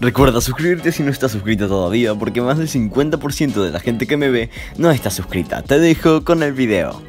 Recuerda suscribirte si no estás suscrito todavía porque más del 50% de la gente que me ve no está suscrita. Te dejo con el video.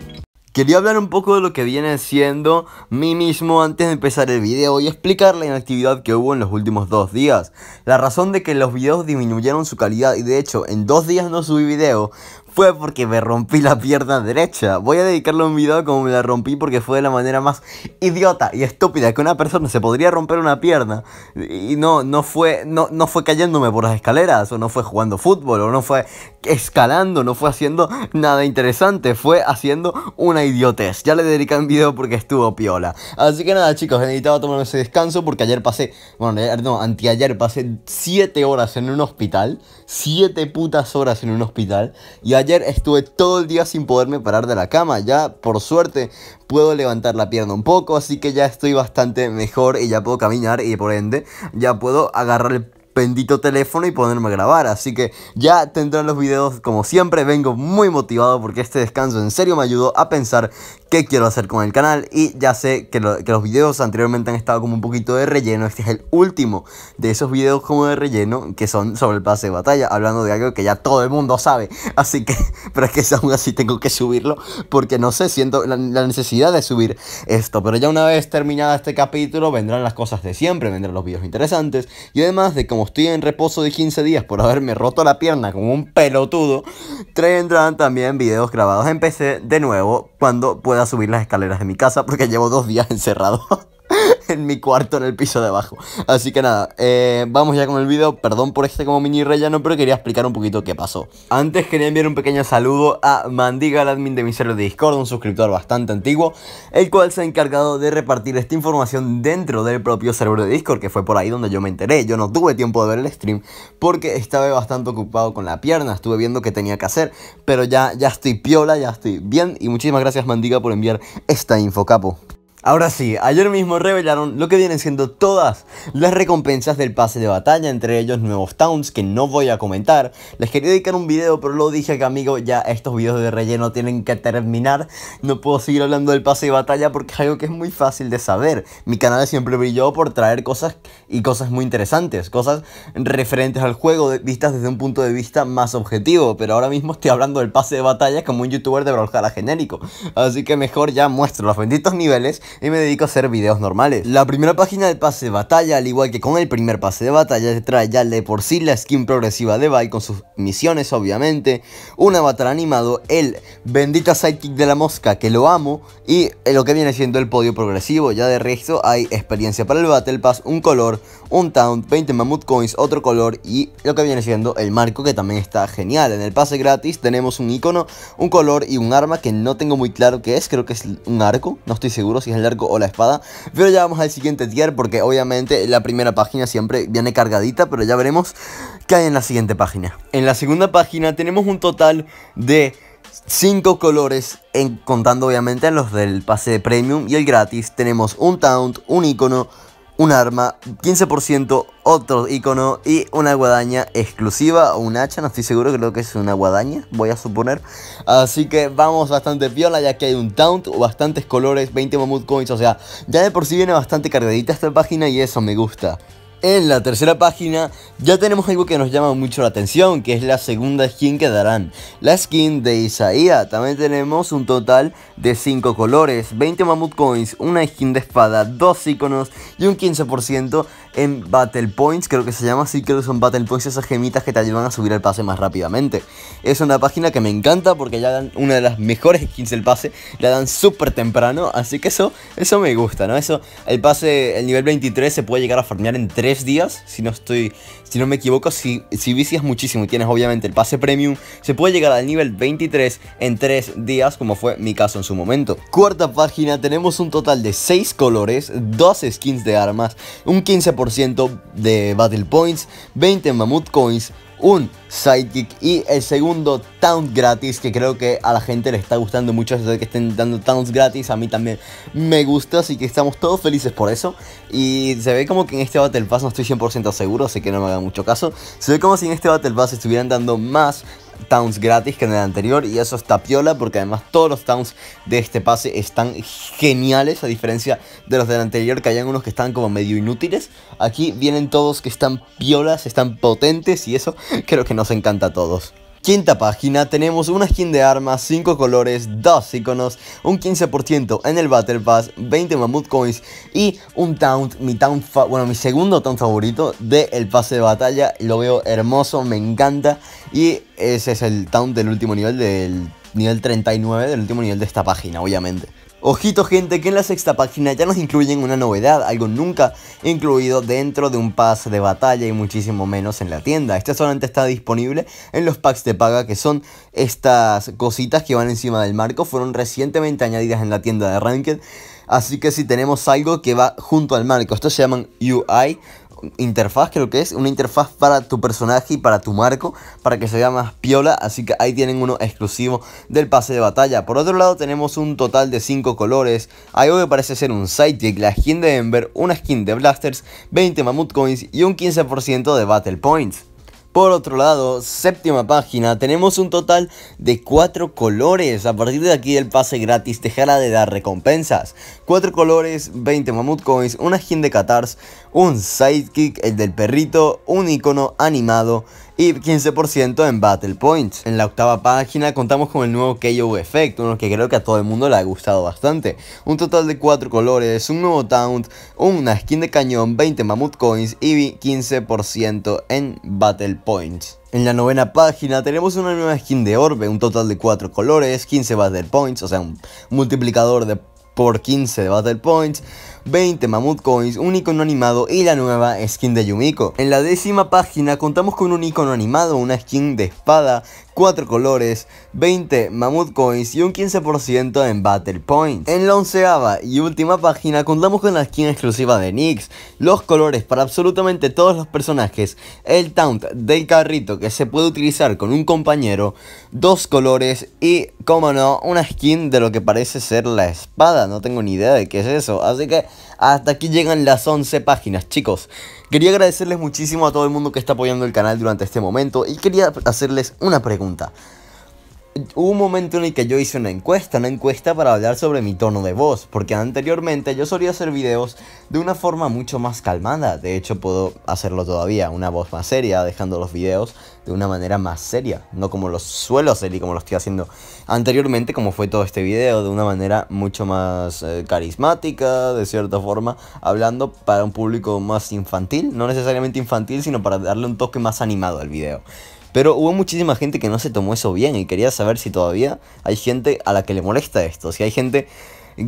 Quería hablar un poco de lo que viene siendo mí mismo antes de empezar el video y explicar la inactividad que hubo en los últimos dos días. La razón de que los videos disminuyeron su calidad y de hecho en dos días no subí video fue porque me rompí la pierna derecha. Voy a dedicarle un video como me la rompí porque fue de la manera más idiota y estúpida que una persona se podría romper una pierna. Y no, no fue, no, no fue cayéndome por las escaleras, o no fue jugando fútbol, o no fue escalando, no fue haciendo nada interesante, fue haciendo una Idiotes, Ya le dediqué un video porque estuvo piola. Así que nada, chicos, necesitaba tomar ese descanso porque ayer pasé, bueno, no, anteayer pasé 7 horas en un hospital. 7 putas horas en un hospital. Y ayer estuve todo el día sin poderme parar de la cama. Ya, por suerte, puedo levantar la pierna un poco, así que ya estoy bastante mejor y ya puedo caminar y por ende ya puedo agarrar el bendito teléfono y ponerme a grabar. Así que ya tendrán los videos como siempre. Vengo muy motivado porque este descanso en serio me ayudó a pensar qué quiero hacer con el canal. Y ya sé que, los videos anteriormente han estado como un poquito de relleno. Este es el último de esos videos como de relleno que son sobre el pase de batalla. Hablando de algo que ya todo el mundo sabe. Así que, pero es que aún así tengo que subirlo porque no sé, siento la, necesidad de subir esto. Pero ya una vez terminada este capítulo vendrán las cosas de siempre. Vendrán los videos interesantes y además de cómo estoy en reposo de 15 días por haberme roto la pierna con un pelotudo, Traerán también videos grabados en PC de nuevo cuando pueda subir las escaleras de mi casa porque llevo dos días encerrado. en mi cuarto en el piso de abajo. Así que nada, eh, vamos ya con el vídeo. Perdón por este como mini relleno, pero quería explicar un poquito qué pasó. Antes quería enviar un pequeño saludo a Mandiga, el admin de mi servidor de Discord, un suscriptor bastante antiguo, el cual se ha encargado de repartir esta información dentro del propio servidor de Discord, que fue por ahí donde yo me enteré. Yo no tuve tiempo de ver el stream porque estaba bastante ocupado con la pierna, estuve viendo qué tenía que hacer, pero ya, ya estoy piola, ya estoy bien y muchísimas gracias Mandiga por enviar esta info, capo. Ahora sí, ayer mismo revelaron lo que vienen siendo todas las recompensas del pase de batalla, entre ellos nuevos towns que no voy a comentar. Les quería dedicar un video, pero lo dije que amigo, ya estos videos de relleno tienen que terminar. No puedo seguir hablando del pase de batalla porque es algo que es muy fácil de saber. Mi canal siempre brilló por traer cosas y cosas muy interesantes, cosas referentes al juego, vistas desde un punto de vista más objetivo. Pero ahora mismo estoy hablando del pase de batalla como un youtuber de Brawlhalla genérico. Así que mejor ya muestro los benditos niveles y me dedico a hacer videos normales. La primera página del pase de batalla, al igual que con el primer pase de batalla, te trae ya de por sí la skin progresiva de Val con sus misiones obviamente, un avatar animado, el bendita sidekick de la mosca que lo amo y lo que viene siendo el podio progresivo. Ya de resto hay experiencia para el Battle Pass, un color, un town 20 mamut coins, otro color y lo que viene siendo el marco que también está genial. En el pase gratis tenemos un icono, un color y un arma que no tengo muy claro qué es, creo que es un arco, no estoy seguro si es el el arco o la espada. Pero ya vamos al siguiente tier porque obviamente la primera página siempre viene cargadita, pero ya veremos qué hay en la siguiente página. En la segunda página tenemos un total de... 5 colores, en, contando obviamente los del pase de premium y el gratis. Tenemos un taunt, un icono, un arma, 15%, otro icono y una guadaña exclusiva o un hacha, no estoy seguro, creo que es una guadaña, voy a suponer. Así que vamos bastante piola ya que hay un taunt, bastantes colores, 20 mamut coins, o sea, ya de por sí viene bastante cargadita esta página y eso me gusta. En la tercera página ya tenemos algo que nos llama mucho la atención, que es la segunda skin que darán, la skin de Isaías. También tenemos un total de 5 colores, 20 mamut coins, una skin de espada, 2 iconos y un 15% en Battle Points, creo que se llama así, creo que son Battle Points esas gemitas que te ayudan a subir el pase más rápidamente. Es una página que me encanta porque ya dan una de las mejores skins del pase, la dan súper temprano, así que eso, eso me gusta, ¿no? Eso, el pase, el nivel 23 se puede llegar a farmear en 3 días, si no estoy, si no me equivoco, si, si vicias muchísimo y tienes obviamente el pase premium, se puede llegar al nivel 23 en 3 días, como fue mi caso en su momento. Cuarta página, tenemos un total de 6 colores, 2 skins de armas, un 15% de Battle Points, 20 mamut Coins, un Sidekick y el segundo town gratis que creo que a la gente le está gustando mucho que estén dando Towns gratis, a mí también me gusta, así que estamos todos felices por eso y se ve como que en este Battle Pass no estoy 100% seguro, así que no me hagan mucho caso, se ve como si en este Battle Pass estuvieran dando más towns gratis que en el anterior y eso está piola porque además todos los towns de este pase están geniales a diferencia de los del anterior que hayan unos que están como medio inútiles. Aquí vienen todos que están piolas, están potentes y eso creo que nos encanta a todos. Quinta página, tenemos una skin de armas, 5 colores, 2 iconos, un 15% en el Battle Pass, 20 Mammoth Coins y un Taunt, mi taunt bueno, mi segundo Taunt favorito del el pase de batalla. Lo veo hermoso, me encanta y ese es el Taunt del último nivel, del nivel 39, del último nivel de esta página, obviamente. Ojito gente que en la sexta página ya nos incluyen una novedad, algo nunca incluido dentro de un pase de batalla y muchísimo menos en la tienda. Este solamente está disponible en los packs de paga que son estas cositas que van encima del marco, fueron recientemente añadidas en la tienda de Ranked. Así que si tenemos algo que va junto al marco, estos se llaman UI, interfaz, creo que es, una interfaz para tu personaje y para tu marco, para que se vea más piola, así que ahí tienen uno exclusivo del pase de batalla. Por otro lado tenemos un total de 5 colores, algo que parece ser un sidekick, la skin de Ember, una skin de Blasters, 20 Mammoth Coins y un 15% de Battle Points. Por otro lado, séptima página, tenemos un total de cuatro colores. A partir de aquí el pase gratis dejará de dar recompensas. Cuatro colores, 20 mamut coins, una skin de Catars, un sidekick, el del perrito, un icono animado, y 15% en Battle Points. En la octava página contamos con el nuevo KO Effect, uno que creo que a todo el mundo le ha gustado bastante. Un total de 4 colores, un nuevo taunt, una skin de cañón, 20 Mammoth Coins y 15% en Battle Points. En la novena página tenemos una nueva skin de Orbe, un total de 4 colores, 15 Battle Points, o sea un multiplicador de por 15 Battle Points, 20 mamut Coins, un icono animado y la nueva skin de Yumiko. En la décima página contamos con un icono animado, una skin de espada 4 colores, 20 mamut Coins y un 15% en Battle Points. En la onceava y última página contamos con la skin exclusiva de Nyx, los colores para absolutamente todos los personajes, el taunt del carrito que se puede utilizar con un compañero, dos colores y, como no, una skin de lo que parece ser la espada, no tengo ni idea de qué es eso, así que hasta aquí llegan las 11 páginas, chicos. Quería agradecerles muchísimo a todo el mundo que está apoyando el canal durante este momento y quería hacerles una pregunta. Hubo un momento en el que yo hice una encuesta, una encuesta para hablar sobre mi tono de voz, porque anteriormente yo solía hacer videos de una forma mucho más calmada, de hecho puedo hacerlo todavía, una voz más seria, dejando los videos de una manera más seria, no como los suelo hacer y como lo estoy haciendo anteriormente, como fue todo este video, de una manera mucho más eh, carismática, de cierta forma, hablando para un público más infantil, no necesariamente infantil, sino para darle un toque más animado al video. Pero hubo muchísima gente que no se tomó eso bien y quería saber si todavía hay gente a la que le molesta esto. Si hay gente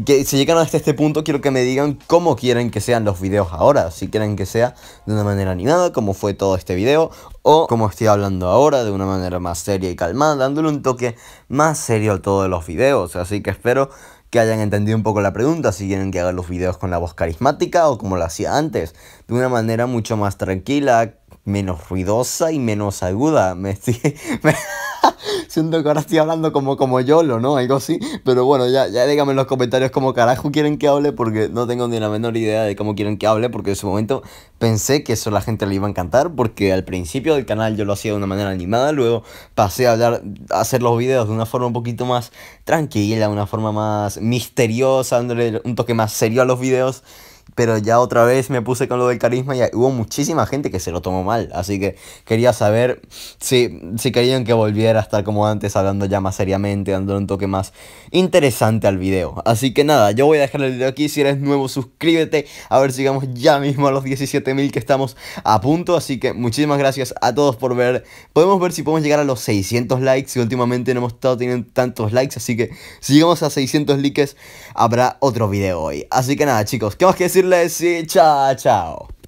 que se llegan hasta este punto, quiero que me digan cómo quieren que sean los videos ahora. Si quieren que sea de una manera animada, como fue todo este video, o como estoy hablando ahora, de una manera más seria y calmada, dándole un toque más serio a todos los videos. Así que espero que hayan entendido un poco la pregunta, si quieren que haga los videos con la voz carismática o como lo hacía antes, de una manera mucho más tranquila, menos ruidosa y menos aguda. Me estoy. Siento que ahora estoy hablando como, como YOLO, ¿no? Algo así. Pero bueno, ya, ya díganme en los comentarios cómo carajo quieren que hable, porque no tengo ni la menor idea de cómo quieren que hable, porque en su momento pensé que eso a la gente le iba a encantar, porque al principio del canal yo lo hacía de una manera animada, luego pasé a, hablar, a hacer los videos de una forma un poquito más tranquila, De una forma más misteriosa, dándole un toque más serio a los videos pero ya otra vez me puse con lo del carisma y hubo muchísima gente que se lo tomó mal. Así que quería saber si, si querían que volviera a estar como antes, hablando ya más seriamente, dándole un toque más interesante al video. Así que nada, yo voy a dejar el video aquí. Si eres nuevo, suscríbete. A ver si llegamos ya mismo a los 17.000 que estamos a punto. Así que muchísimas gracias a todos por ver. Podemos ver si podemos llegar a los 600 likes. Y últimamente no hemos estado teniendo tantos likes. Así que si llegamos a 600 likes, habrá otro video hoy. Así que nada, chicos, ¿qué más que decir? si lessi, ciao ciao!